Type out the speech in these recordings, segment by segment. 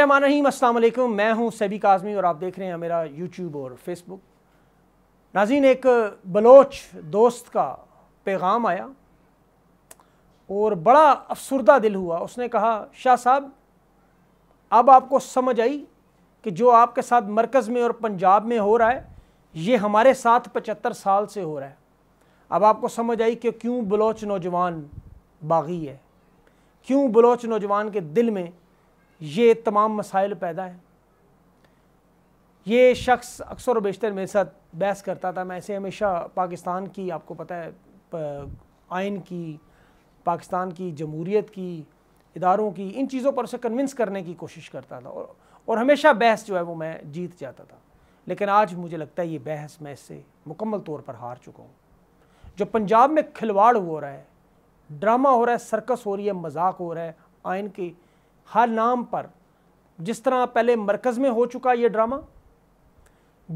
बिस्मिल्लाम अस्सलाम मैं हूं सभी काजमी और आप देख रहे हैं मेरा यूट्यूब और फेसबुक नाजीन एक बलोच दोस्त का पैगाम आया और बड़ा अफसरदा दिल हुआ उसने कहा शाह साहब अब आपको समझ आई कि जो आपके साथ मरकज़ में और पंजाब में हो रहा है ये हमारे साथ पचहत्तर साल से हो रहा है अब आपको समझ आई कि क्यों बलोच नौजवान बागी है क्यों बलोच नौजवान के दिल में ये तमाम मसाइल पैदा हैं ये शख्स अक्सर बेशतर मेरे साथ बहस करता था मैं ऐसे हमेशा पाकिस्तान की आपको पता है आयन की पाकिस्तान की जमहूरीत की इदारों की इन चीज़ों पर उसे कन्विंस करने की कोशिश करता था और और हमेशा बहस जो है वो मैं जीत जाता था लेकिन आज मुझे लगता है ये बहस मैं इससे मुकम्मल तौर पर हार चुका हूँ जो पंजाब में खिलवाड़ हो रहा है ड्रामा हो रहा है सर्कस हो रही है मजाक हो रहा है आयन की हर नाम पर जिस तरह पहले मरकज़ में हो चुका ये ड्रामा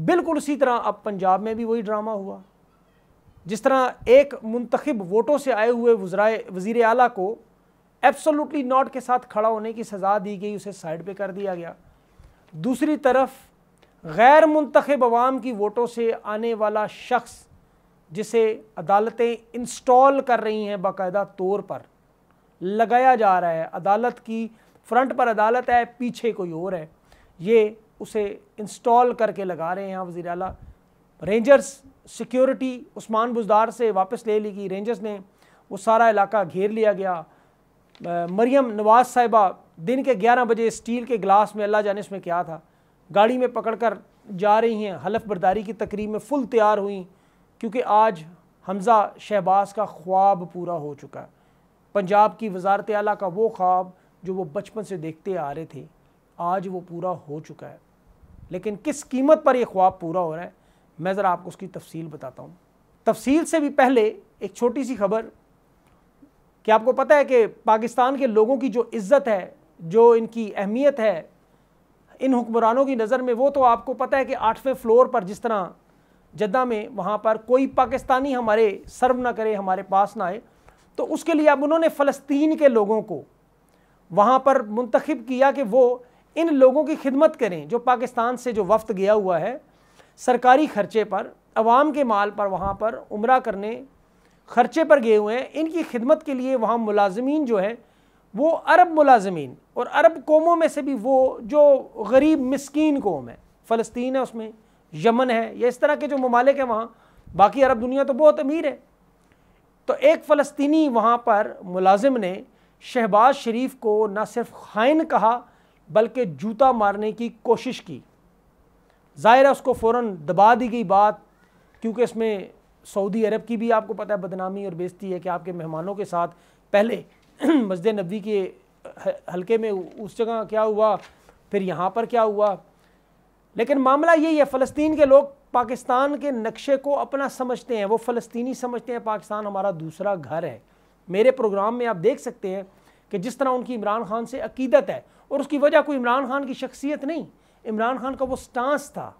बिल्कुल उसी तरह अब पंजाब में भी वही ड्रामा हुआ जिस तरह एक मुंतखब वोटों से आए हुए वजराए वज़ी अला को एब्सोलूटली नॉट के साथ खड़ा होने की सज़ा दी गई उसे साइड पे कर दिया गया दूसरी तरफ गैर मुंतखब अवाम की वोटों से आने वाला शख्स जिसे अदालतें इंस्टॉल कर रही हैं बाकायदा तौर पर लगाया जा रहा है अदालत की फ्रंट पर अदालत है पीछे कोई और है ये उसे इंस्टॉल करके लगा रहे हैं यहाँ वजी अला रेंजर्स सिक्योरिटी उस्मान बुजदार से वापस ले ली गई रेंजर्स ने वो सारा इलाका घेर लिया गया मरियम नवाज साहिबा दिन के 11 बजे स्टील के ग्लास में अल्लाह जाने इसमें क्या था गाड़ी में पकड़कर जा रही हैं हलफ बर्दारी की तकरीब में फुल तैयार हुई क्योंकि आज हमज़ा शहबाज का ख्वाब पूरा हो चुका है पंजाब की वजारत अली का वो ख्वाब जो वो बचपन से देखते आ रहे थे आज वो पूरा हो चुका है लेकिन किस कीमत पर ये ख्वाब पूरा हो रहा है मैं ज़रा आपको उसकी तफसील बताता हूँ तफसील से भी पहले एक छोटी सी खबर कि आपको पता है कि पाकिस्तान के लोगों की जो इज़्ज़त है जो इनकी अहमियत है इन हुक्मरानों की नज़र में वो तो आपको पता है कि आठवें फ्लोर पर जिस तरह जद्दा में वहाँ पर कोई पाकिस्तानी हमारे सर्व ना करे हमारे पास ना आए तो उसके लिए अब उन्होंने फ़लस्तीन के लोगों को वहाँ पर मुंतखब किया कि वो इन लोगों की खिदमत करें जो पाकिस्तान से जो वफ्त गया हुआ है सरकारी खर्चे पर अवाम के माल पर वहाँ पर उम्र करने खर्चे पर गए हुए हैं इनकी खिदमत के लिए वहाँ मुलाजमीन जो है वो अरब मुलाजमीन और अरब कौमों में से भी वो जो गरीब मस्किन कौम है फ़लस्तीन है उसमें यमन है या इस तरह के जो ममालिक हैं वहाँ बाकी अरब दुनिया तो बहुत अमीर है तो एक फ़लस्तनी वहाँ पर मुलाजिम ने शहबाज शरीफ को न सिर्फ खाइन कहा बल्कि जूता मारने की कोशिश की ज़ाहिर है उसको फ़ौर दबा दी गई बात क्योंकि इसमें सऊदी अरब की भी आपको पता है बदनामी और बेजती है कि आपके मेहमानों के साथ पहले मस्जिद नबी के हल्के में उस जगह क्या हुआ फिर यहाँ पर क्या हुआ लेकिन मामला यही है फ़लस्तीन के लोग पाकिस्तान के नक्शे को अपना समझते हैं वो फ़लस्तीनी समझते हैं पाकिस्तान हमारा दूसरा घर है मेरे प्रोग्राम में आप देख सकते हैं कि जिस तरह उनकी इमरान खान से अकीदत है और उसकी वजह कोई इमरान खान की शख्सियत नहीं इमरान खान का वो स्टांस था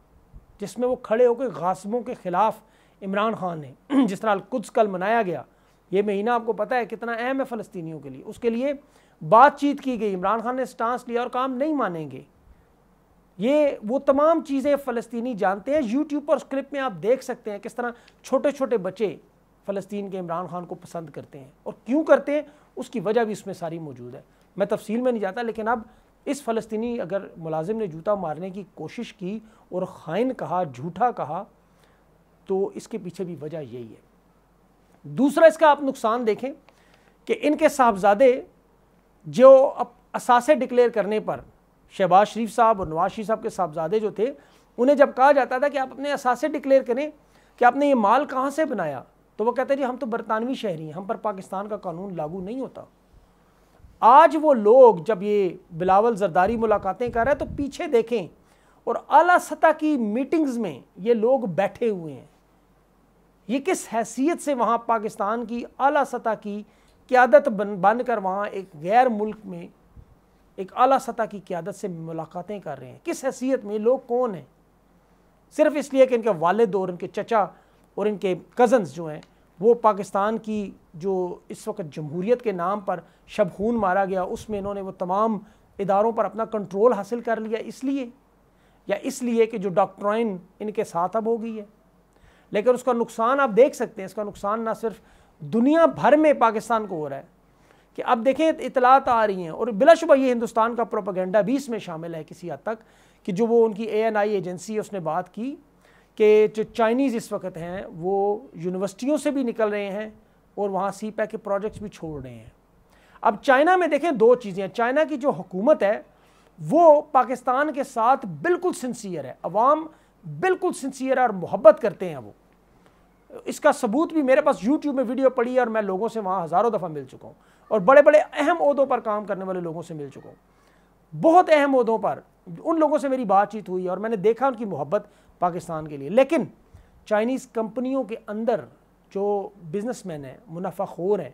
जिसमें वो खड़े होकर गासबों के ख़िलाफ़ इमरान खान ने जिस तरह कुछ कल मनाया गया ये महीना आपको पता है कितना अहम है फ़लस्तियों के लिए उसके लिए बातचीत की गई इमरान खान ने स्टांस लिया और काम नहीं मानेंगे ये वो तमाम चीज़ें फ़लस्तनी जानते हैं यूट्यूब पर स्क्रिप्ट में आप देख सकते हैं किस तरह छोटे छोटे बच्चे फ़लस्तीन के इमरान खान को पसंद करते हैं और क्यों करते हैं उसकी वजह भी इसमें सारी मौजूद है मैं तफसील में नहीं जाता लेकिन अब इस फ़लस्तनी अगर मुलाजिम ने जूता मारने की कोशिश की और खाइन कहा झूठा कहा तो इसके पीछे भी वजह यही है दूसरा इसका आप नुकसान देखें कि इनके साहबजादे जो अब असासे डिक्लेयर करने पर शहबाज शरीफ साहब और नवाज शरीफ साहब के साहबजादे जो थे उन्हें जब कहा जाता था कि आप अपने असासे डिक्लेयर करें कि आपने ये माल कहाँ से बनाया तो वो कहते हैं जी हम तो बरतानवी शहरी हैं हम पर पाकिस्तान का कानून लागू नहीं होता आज वो लोग जब ये बिलावल जरदारी मुलाकातें कर रहे हैं तो पीछे देखें और अला सतह की मीटिंग्स में ये लोग बैठे हुए हैं ये किस हैसियत से वहाँ पाकिस्तान की अला सतह की क्यादत बन बन कर वहाँ एक गैर मुल्क में एक अला सतह की क्यादत से मुलाकातें कर रहे हैं किस हैसियत में लोग कौन हैं सिर्फ इसलिए कि इनके वालद और इनके चचा और इनके कज़न्स जो हैं वो पाकिस्तान की जो इस वक्त जमहूरीत के नाम पर शब खून मारा गया उसमें इन्होंने वो तमाम इदारों पर अपना कंट्रोल हासिल कर लिया इसलिए या इसलिए कि जो डॉक्ट्राइन इनके साथ अब हो गई है लेकिन उसका नुकसान आप देख सकते हैं इसका नुकसान ना सिर्फ दुनिया भर में पाकिस्तान को हो रहा है कि अब देखें इतलात आ रही हैं और बिलाशुबा ये हिंदुस्तान का प्रोपागेंडा भी इसमें शामिल है किसी हद तक कि जो वो उनकी ए एन आई एजेंसी है उसने बात की कि जो चाइनीज़ इस वक्त हैं वो यूनिवर्सिटियों से भी निकल रहे हैं और वहाँ सी पैक के प्रोजेक्ट्स भी छोड़ रहे हैं अब चाइना में देखें दो चीज़ें चाइना की जो हुकूमत है वो पाकिस्तान के साथ बिल्कुल सिंसियर है अवाम बिल्कुल सिंसियर और मोहब्बत करते हैं वो इसका सबूत भी मेरे पास यूट्यूब में वीडियो पड़ी है और मैं लोगों से वहाँ हज़ारों दफ़ा मिल चुका हूँ और बड़े बड़े अहम अहदों पर काम करने वाले लोगों से मिल चुका हूँ बहुत अहम अहदों पर उन लोगों से मेरी बातचीत हुई और मैंने देखा उनकी मोहब्बत पाकिस्तान के लिए लेकिन चाइनीज़ कंपनियों के अंदर जो बिजनेसमैन हैं मुनाफा खोर हैं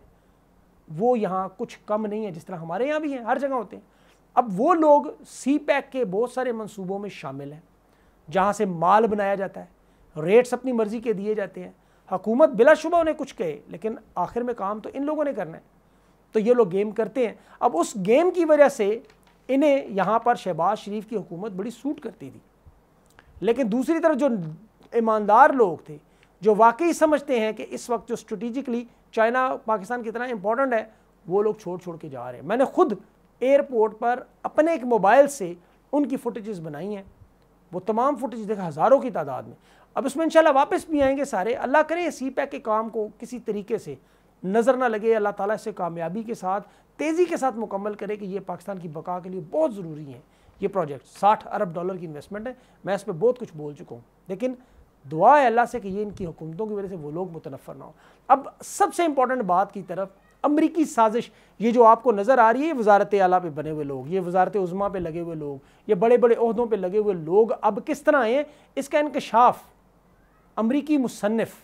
वो यहाँ कुछ कम नहीं है जिस तरह हमारे यहाँ भी हैं हर जगह होते हैं अब वो लोग सी पैक के बहुत सारे मंसूबों में शामिल हैं जहाँ से माल बनाया जाता है रेट्स अपनी मर्ज़ी के दिए जाते हैं हकूमत बिलाशुबा उन्हें कुछ कहे लेकिन आखिर में काम तो इन लोगों ने करना है तो ये लोग गेम करते हैं अब उस गेम की वजह से इन्हें यहाँ पर शहबाज शरीफ की हुकूमत बड़ी सूट करती थी लेकिन दूसरी तरफ जो ईमानदार लोग थे जो वाकई समझते हैं कि इस वक्त जो स्ट्रेटिजिकली चाइना पाकिस्तान कितना इंपॉर्टेंट है वो लोग छोड़ छोड़ के जा रहे हैं मैंने खुद एयरपोर्ट पर अपने एक मोबाइल से उनकी फुटेजेस बनाई हैं वो तमाम फुटेज देखा हज़ारों की तादाद में अब इसमें इंशाल्लाह वापस भी आएंगे सारे अल्लाह करे सी पैक के काम को किसी तरीके से नज़र ना लगे अल्लाह ताला इसे कामयाबी के साथ तेज़ी के साथ मुकम्मल करे कि ये पाकिस्तान की बका के लिए बहुत ज़रूरी है ये प्रोजेक्ट साठ अरब डॉलर की इन्वेस्टमेंट है मैं इस पर बहुत कुछ बोल चुका हूँ लेकिन दुआ है अल्लाह से कि ये इनकी हुकूमतों की वजह से वो लोग मुतनफ़र ना हो अब सबसे इंपॉर्टेंट बात की तरफ अमरीकी साजिश ये जो आपको नज़र आ रही है वजारत आला पे बने हुए लोग ये वजारत उज़मा पे लगे हुए लोग ये बड़े बड़े अहदों पे लगे हुए लोग अब किस तरह हैं इसका इनकशाफ अमरीकी मुसनफ़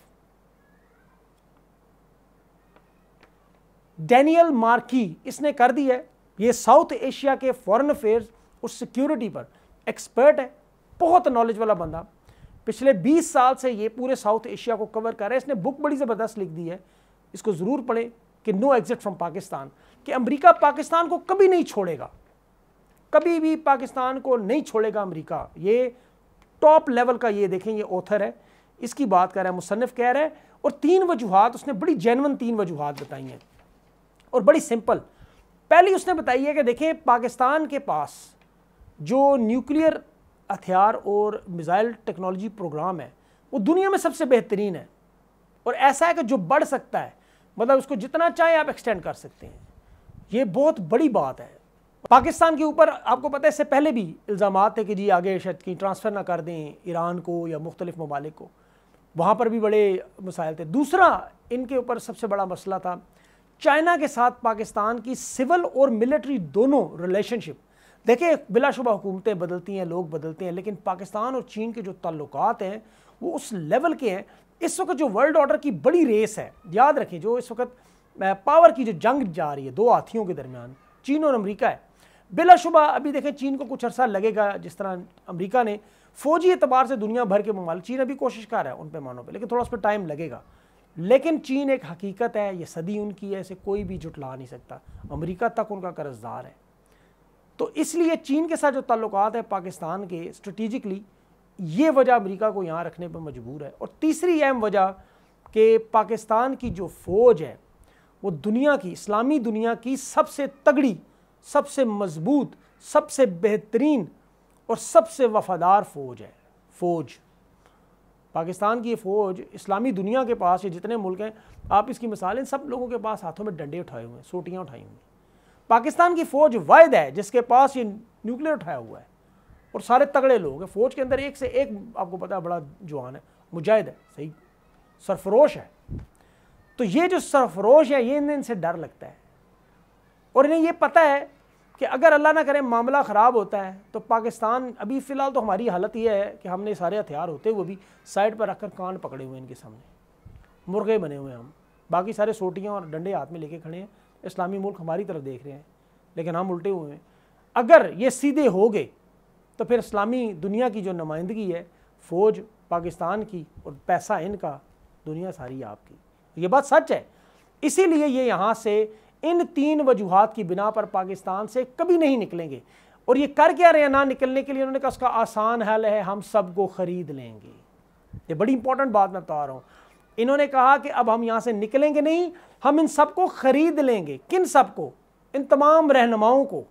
डैनियल मार्की इसने कर दिया है ये साउथ एशिया के फॉरेन अफेयर्स उस सिक्योरिटी पर एक्सपर्ट है बहुत नॉलेज वाला बंदा पिछले 20 साल से ये पूरे साउथ एशिया को कवर कर रहा है इसने बुक बड़ी ज़बरदस्त लिख दी है इसको ज़रूर पढ़ें कि नो एग्जिट फ्रॉम पाकिस्तान कि अमेरिका पाकिस्तान को कभी नहीं छोड़ेगा कभी भी पाकिस्तान को नहीं छोड़ेगा अमेरिका ये टॉप लेवल का ये देखें ये ऑथर है इसकी बात कर रहा है मुसनफ़ कह रहा है और तीन वजूहत उसने बड़ी जैनवन तीन वजूहत बताई हैं और बड़ी सिंपल पहली उसने बताई है कि देखें पाकिस्तान के पास जो न्यूक्लियर हथियार और मिज़ाइल टेक्नोलॉजी प्रोग्राम है वो दुनिया में सबसे बेहतरीन है और ऐसा है कि जो बढ़ सकता है मतलब उसको जितना चाहे आप एक्सटेंड कर सकते हैं ये बहुत बड़ी बात है पाकिस्तान के ऊपर आपको पता है इससे पहले भी इल्ज़ाम थे कि जी आगे शायद कहीं ट्रांसफ़र ना कर दें ईरान को या मुख्तलिफ ममालिक को वहाँ पर भी बड़े मसाइल थे दूसरा इनके ऊपर सबसे बड़ा मसला था चाइना के साथ पाकिस्तान की सिविल और मिलिट्री दोनों रिलेशनशिप देखिए बिलाशुबा हुकूमतें बदलती हैं लोग बदलते हैं लेकिन पाकिस्तान और चीन के जो ताल्लुक़ात हैं वो उस लेवल के हैं इस वक्त जो वर्ल्ड ऑर्डर की बड़ी रेस है याद रखें जो इस वक्त पावर की जो जंग जा रही है दो हाथियों के दरमियान चीन और अमेरिका है बिलाशुबा अभी देखें चीन को कुछ अरसा लगेगा जिस तरह अमेरिका ने फौजी एतबार से दुनिया भर के ममालिक चीन अभी कोशिश कर रहा है उन पैमानों पर लेकिन थोड़ा उस पर टाइम लगेगा लेकिन चीन एक हकीकत है यह सदी उनकी है इसे कोई भी जुटला नहीं सकता अमरीका तक उनका कर्जदार है तो इसलिए चीन के साथ जो ताल्लुक है पाकिस्तान के स्ट्रेटिजिकली ये वजह अमेरिका को यहाँ रखने पर मजबूर है और तीसरी अहम वजह कि पाकिस्तान की जो फ़ौज है वो दुनिया की इस्लामी दुनिया की सबसे तगड़ी सबसे मजबूत सबसे बेहतरीन और सबसे वफादार फ़ौज है फ़ौज पाकिस्तान की फ़ौज इस्लामी दुनिया के पास ये जितने मुल्क हैं आप इसकी मिसालें सब लोगों के पास हाथों में डंडे उठाए हुए हैं सोटियाँ उठाई हुई हैं पाकिस्तान की फौज वायद है जिसके पास ये न्यूक्लियर उठाया हुआ है और सारे तगड़े लोग हैं फौज के अंदर एक से एक आपको पता है बड़ा जवान है मुजाहिद है सही सरफरोश है तो ये जो सरफरोश है ये इन्हें इनसे डर लगता है और इन्हें ये पता है कि अगर अल्लाह ना करे मामला ख़राब होता है तो पाकिस्तान अभी फ़िलहाल तो हमारी हालत यह है कि हमने सारे हथियार होते हुए भी साइड पर रखकर कान पकड़े हुए हैं इनके सामने मुर्गे बने हुए हम बाकी सारे सोटियाँ और डंडे हाथ में लेके खड़े हैं इस्लामी मुल्क हमारी तरफ देख रहे हैं लेकिन हम उल्टे हुए हैं अगर ये सीधे हो गए तो फिर इस्लामी दुनिया की जो नुमाइंदगी है फ़ौज पाकिस्तान की और पैसा इनका दुनिया सारी आपकी ये बात सच है इसीलिए ये यहाँ से इन तीन वजूहत की बिना पर पाकिस्तान से कभी नहीं निकलेंगे और ये कर क्या रहे हैं ना निकलने के लिए उन्होंने कहा उसका आसान हल है हम सबको ख़रीद लेंगे ये बड़ी इंपॉर्टेंट बात मैं बता रहा हूँ इन्होंने कहा कि अब हम यहाँ से निकलेंगे नहीं हम इन सबको ख़रीद लेंगे किन सबको इन तमाम रहनुमाओं को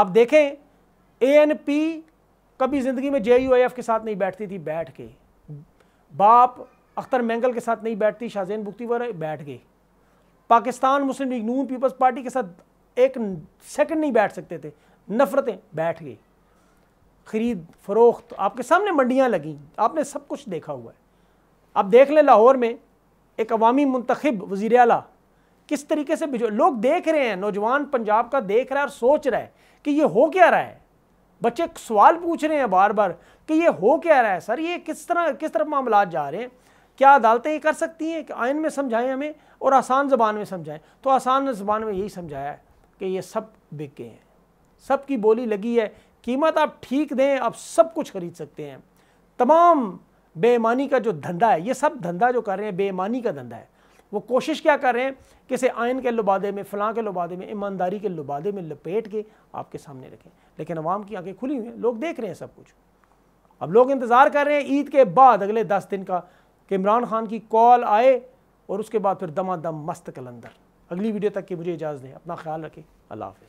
आप देखें ए एन पी कभी ज़िंदगी में जे यू के साथ नहीं बैठती थी बैठ के बाप अख्तर मैंगल के साथ नहीं बैठती शाहजैन बुख्ती वगैरह बैठ गए पाकिस्तान मुस्लिम लीग नून पीपल्स पार्टी के साथ एक सेकंड नहीं बैठ सकते थे नफ़रतें बैठ गई खरीद फरोख्त आपके सामने मंडियाँ लगी आपने सब कुछ देखा हुआ है आप देख लें लाहौर में एक अवामी मंतखब वज़ी अला किस तरीके से भिजो लोग देख रहे हैं नौजवान पंजाब का देख रहा है और सोच रहा है कि ये हो क्या रहा है बच्चे सवाल पूछ रहे हैं बार बार कि ये हो क्या रहा है सर ये किस तरह किस तरफ मामला जा रहे हैं क्या अदालतें ये कर सकती हैं कि आयन में समझाएं हमें और आसान ज़बान में समझाएं तो आसान ज़बान में यही समझाया कि ये सब बिके हैं सब की बोली लगी है कीमत आप ठीक दें आप सब कुछ खरीद सकते हैं तमाम बेईमानी का जो धंधा है ये सब धंधा जो कर रहे हैं बेईमानी का धंधा है वो कोशिश क्या कर रहे हैं किसी आयन के लुबादे में फ़लाँ के लुबादे में ईमानदारी के लुबादे में लपेट के आपके सामने रखें लेकिन आवाम की आंखें खुली हुई हैं लोग देख रहे हैं सब कुछ अब लोग इंतज़ार कर रहे हैं ईद के बाद अगले दस दिन का कि इमरान खान की कॉल आए और उसके बाद फिर दमा दम मस्त कलंदर अगली वीडियो तक की मुझे इजाज़त दें अपना ख्याल रखें अल्लाह हाफिज़